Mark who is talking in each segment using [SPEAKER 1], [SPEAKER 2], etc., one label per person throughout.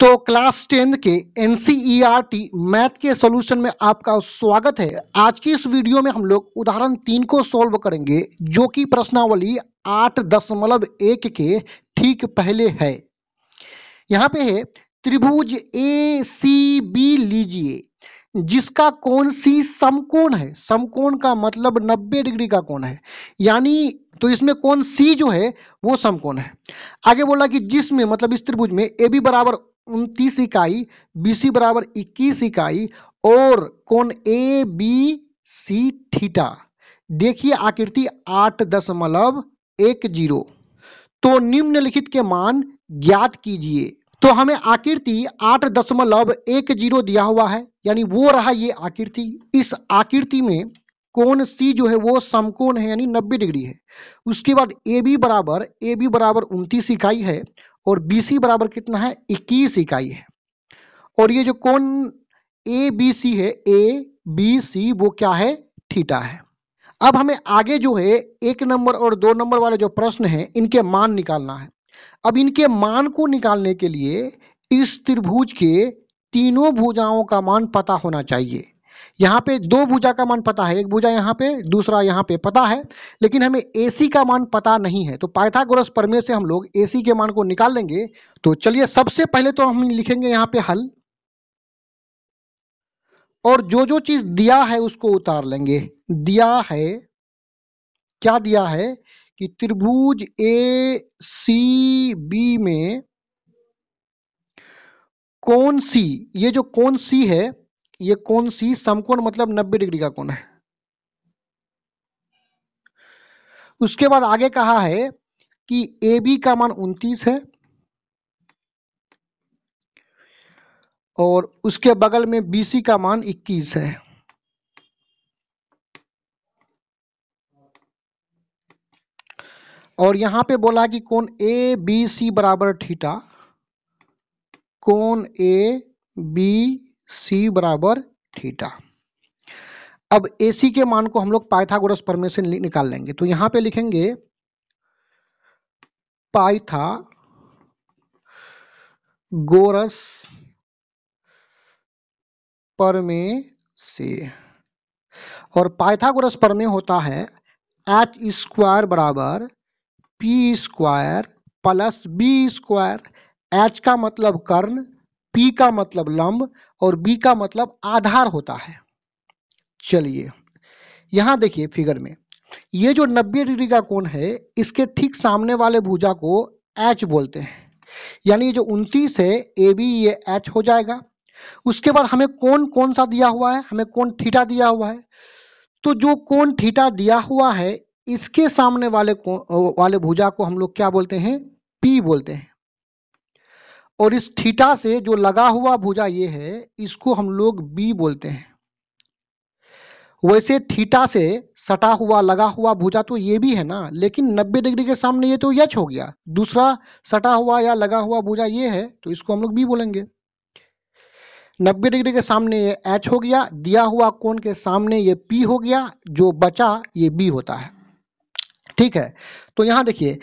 [SPEAKER 1] तो class ten के N e math के सॉल्यूशन में आपका स्वागत है आज की इस वीडियो में हम लोग उदाहरण तीन को सॉल्व करेंगे जो कि प्रश्नावली आठ दशमलव एक के ठीक पहले है यहाँ पे है त्रिभुज ए सी बी लीजिए जिसका कोण सी समकोण है समकोण का मतलब 90 डिग्री का कोण है यानी तो इसमें कोण सी जो है वो समकोण है आगे बोला कि जिसमें मतलब इस त्रिभुज में ए बी बराबर उनतीस इकाई बी सी बराबर इक्कीस इकाई और कोण ए बी सी थीटा देखिए आकृति आठ दशमलव एक जीरो तो निम्नलिखित के मान ज्ञात कीजिए तो हमें आकृति आठ दशमलव एक जीरो दिया हुआ है यानी वो रहा ये आकृति इस आकृति में कोण सी जो है वो समकोण है यानी 90 डिग्री है उसके बाद ए बी बराबर ए बी बराबर उनतीस इकाई है और बी सी बराबर कितना है इक्कीस इकाई है और ये जो कोण ए बी सी है ए बी सी वो क्या है थीटा है अब हमें आगे जो है एक नंबर और दो नंबर वाले जो प्रश्न है इनके मान निकालना है अब इनके मान को निकालने के लिए इस त्रिभुज के तीनों भुजाओं का मान पता होना चाहिए यहाँ पे दो भुजा का मान पता है एक भुजा यहाँ पे दूसरा यहाँ पे पता है लेकिन हमें ए का मान पता नहीं है तो पाइथागोरस प्रमेय से हम लोग ए के मान को निकाल लेंगे तो चलिए सबसे पहले तो हम लिखेंगे यहाँ पे हल और जो जो चीज दिया है उसको उतार लेंगे दिया है क्या दिया है कि त्रिभुज ए सी बी में कौन सी ये जो कौन सी है ये कौन सी समकोण मतलब नब्बे डिग्री का कोण है उसके बाद आगे कहा है कि ए बी का मान उन्तीस है और उसके बगल में बी सी का मान इक्कीस है और यहां पे बोला कि कौन ए बी सी बराबर थीटा कौन ए बी सी बराबर थीटा अब ए सी के मान को हम लोग पाइथागोरस प्रमेय से निकाल लेंगे तो यहां पे लिखेंगे पाइथा गोरस परमे से और पाइथागोरस परमे होता है एच स्क्वायर बराबर P square plus B square H का मतलब कर्ण पी का मतलब लंब और बी का मतलब आधार होता है चलिए यहां देखिए फिगर में ये जो 90 डिग्री का कोण है इसके ठीक सामने वाले भुजा को एच बोलते हैं यानी जो 29 है ए बी ये एच हो जाएगा उसके बाद हमें कौन कौन सा दिया हुआ है हमें कौन थीटा दिया हुआ है तो जो कौन थीटा दिया हुआ है इसके सामने वाले वाले भुजा को हम लोग क्या बोलते हैं पी बोलते हैं और इस थीटा से जो लगा हुआ भुजा ये है इसको हम लोग बी बोलते हैं वैसे थीटा से सटा हुआ लगा हुआ भुजा तो ये भी है ना लेकिन 90 डिग्री के सामने ये तो यच हो गया दूसरा सटा हुआ या लगा हुआ भुजा ये है तो इसको हम लोग बी बोलेंगे 90 डिग्री के सामने ये एच हो गया दिया हुआ कोण के सामने ये पी हो गया जो बचा ये बी होता है ठीक है तो यहां देखिए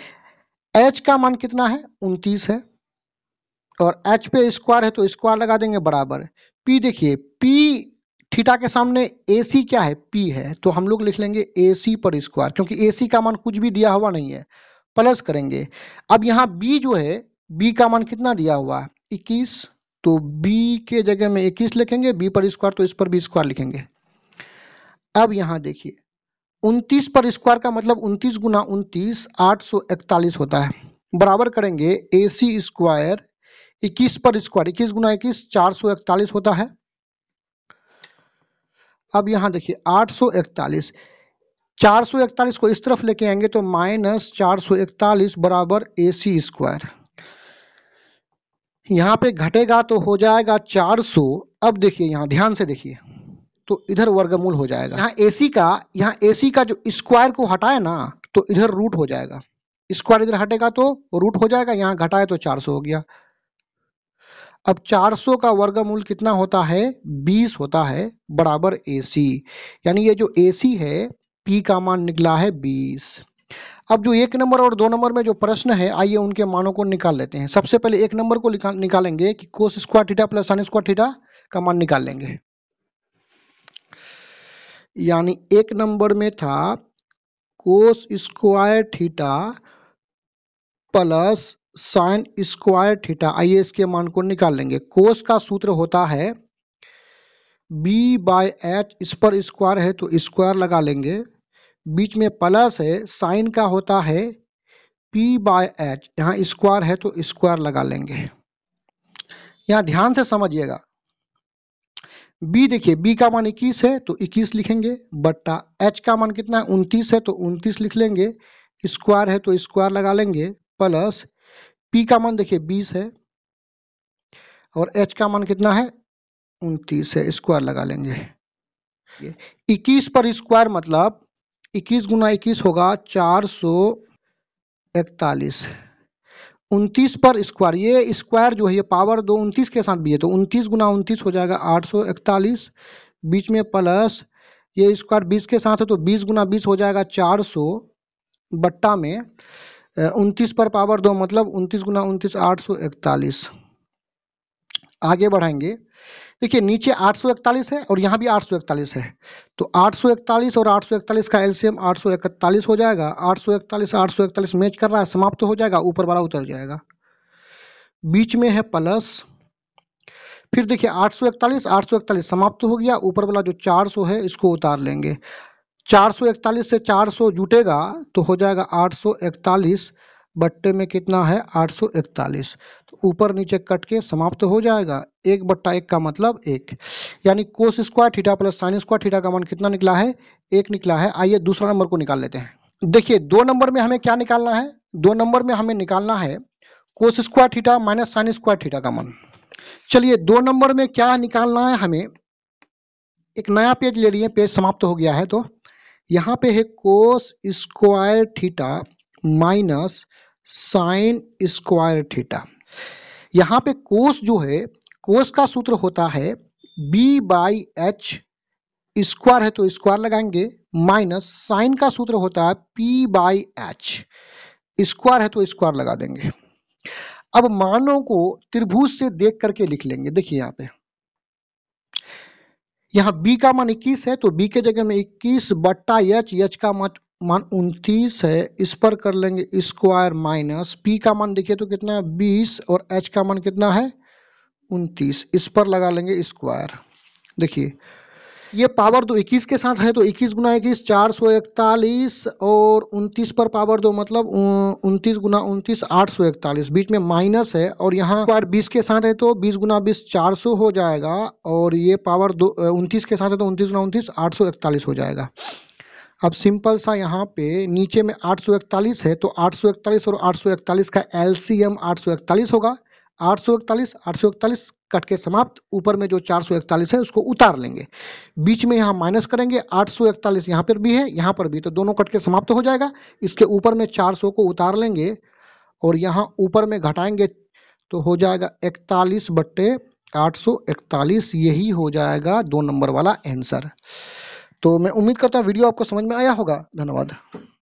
[SPEAKER 1] एच का मान कितना है उनतीस है और एच पे स्क्वायर है तो स्क्वायर लगा देंगे बराबर पी देखिए पी थीटा के सामने ए सी क्या है पी है तो हम लोग लिख लेंगे ए सी पर स्क्वायर क्योंकि ए सी का मान कुछ भी दिया हुआ नहीं है प्लस करेंगे अब यहाँ बी जो है बी का मान कितना दिया हुआ है इक्कीस तो बी के जगह में इक्कीस लिखेंगे बी पर स्क्वायर तो इस पर भी स्क्वायर लिखेंगे अब यहाँ देखिए उनतीस पर स्क्वायर का मतलब उनतीस गुना उनतीस आठ सौ इकतालीस होता है बराबर करेंगे ए सी स्क्वायर इक्कीस पर स्क्वायर इक्कीस गुना इक्कीस चार सौ इकतालीस होता है अब यहां देखिए आठ सौ इकतालीस चार सौ इकतालीस को इस तरफ लेके आएंगे तो माइनस चार सौ इकतालीस बराबर ए सी स्क्वायर यहां पे घटेगा तो हो जाएगा चार सौ अब देखिए यहां ध्यान से देखिए तो इधर वर्गमूल हो जाएगा यहाँ एसी का यहाँ एसी का जो स्क्वायर को हटाए ना तो इधर रूट हो जाएगा स्क्वायर इधर हटेगा तो रूट हो जाएगा यहाँ घटाए तो चार सौ हो गया अब 400 का वर्गमूल कितना होता है 20 होता है बराबर AC यानी ये जो AC है P का मान निकला है 20 अब जो एक नंबर और दो नंबर में जो प्रश्न है आइए उनके मानों को निकाल लेते हैं सबसे पहले एक नंबर को निकालेंगे कि cos square theta plus sine square theta का मान निकाल लेंगे यानी एक नंबर में था cos square theta plus sine square theta आइए इसके मान को निकाल लेंगे कोस का सूत्र होता है बी बाय एच इस पर स्क्वायर है तो स्क्वायर लगा लेंगे बीच में प्लस है साइन का होता है पी बाय एच यहाँ स्क्वायर है तो स्क्वायर लगा लेंगे यहाँ ध्यान से समझिएगा बी देखिए बी का मान इक्कीस है तो इक्कीस लिखेंगे बट्टा एच का मान कितना है उनतीस है तो उनतीस लिख लेंगे स्क्वायर है तो स्क्वायर लगा लेंगे प्लस पी का मान देखिए बीस है और एच का मान कितना है उनतीस है स्क्वायर लगा लेंगे इक्कीस पर स्क्वायर मतलब इक्कीस गुना इक्कीस होगा चार सौ इकतालीस उनतीस पर स्क्वायर ये स्क्वायर जो है ये पावर दो उनतीस के साथ भी है तो उनतीस गुना उनतीस हो जाएगा आठ सौ इकतालीस बीच में प्लस ये स्क्वायर बीस के साथ है तो बीस गुना बीस हो जाएगा चार सौ बट्टा में उनतीस पर पावर दो मतलब उनतीस गुना उनतीस आठ सौ इकतालीस आगे बढ़ाएंगे देखिए नीचे 841 है और यहाँ भी 841 है तो 841 और 841 का एलसीएम 841 हो जाएगा 841 841 मैच कर रहा है समाप्त तो हो जाएगा ऊपर वाला उतर जाएगा बीच में है प्लस फिर देखिए 841 841 समाप्त तो हो गया ऊपर वाला जो 400 है इसको उतार लेंगे 441 से 400 जुटेगा तो हो जाएगा 841 बट्टे में कितना है 841 तो ऊपर नीचे कट के समाप्त तो हो जाएगा एक बट्टा एक का मतलब एक यानी cos square theta plus sine square theta का मान कितना निकला है एक निकला है आइए दूसरा नंबर को निकाल लेते हैं देखिए दो नंबर में हमें क्या निकालना है दो नंबर में हमें निकालना है cos square theta minus sine square theta का मान चलिए दो नंबर में क्या निकालना है हमें एक नया पेज ले लिए पेज समाप्त तो हो गया है तो यहाँ पे है cos square theta minus sine square theta यहाँ पे कोस जो है कोस का सूत्र होता है बी बाई एच स्क्वायर है तो स्क्वायर लगाएंगे माइनस साइन का सूत्र होता है पी बाई एच स्क्वायर है तो स्क्वायर लगा देंगे अब मानों को त्रिभुज से देख करके लिख लेंगे देखिए यहाँ पे यहाँ बी का मान इक्कीस है तो बी के जगह में इक्कीस बट्टा एच एच का मान मान उनतीस है इस पर कर लेंगे स्क्वायर माइनस पी का मान देखिए तो कितना है बीस और एच का मान कितना है उनतीस इस पर लगा लेंगे स्क्वायर देखिए ये पावर दो तो इक्कीस के साथ है तो इक्कीस गुना इक्कीस चार सौ इकतालीस और उनतीस पर पावर दो मतलब उनतीस गुना उनतीस आठ सौ इकतालीस बीच में माइनस है और यहाँ पर बीस के साथ है तो बीस गुना बीस चार सौ हो जाएगा और ये पावर दो उनतीस के साथ है तो उनतीस गुना उनतीस आठ सौ इकतालीस हो जाएगा अब सिंपल सा यहाँ पे नीचे में इकतालीस है तो इकतालीस और इकतालीस का एलसीएम इकतालीस होगा आठ सौ इकतालीस कट के समाप्त ऊपर में जो 441 है उसको उतार लेंगे बीच में यहाँ माइनस करेंगे 841 यहाँ पर भी है यहाँ पर भी तो दोनों कट के समाप्त हो जाएगा इसके ऊपर में 400 को उतार लेंगे और यहाँ ऊपर में घटाएंगे तो हो जाएगा इकतालीस बट्टे आठ यही हो जाएगा दो नंबर वाला आंसर तो मैं उम्मीद करता हूँ वीडियो आपको समझ में आया होगा धन्यवाद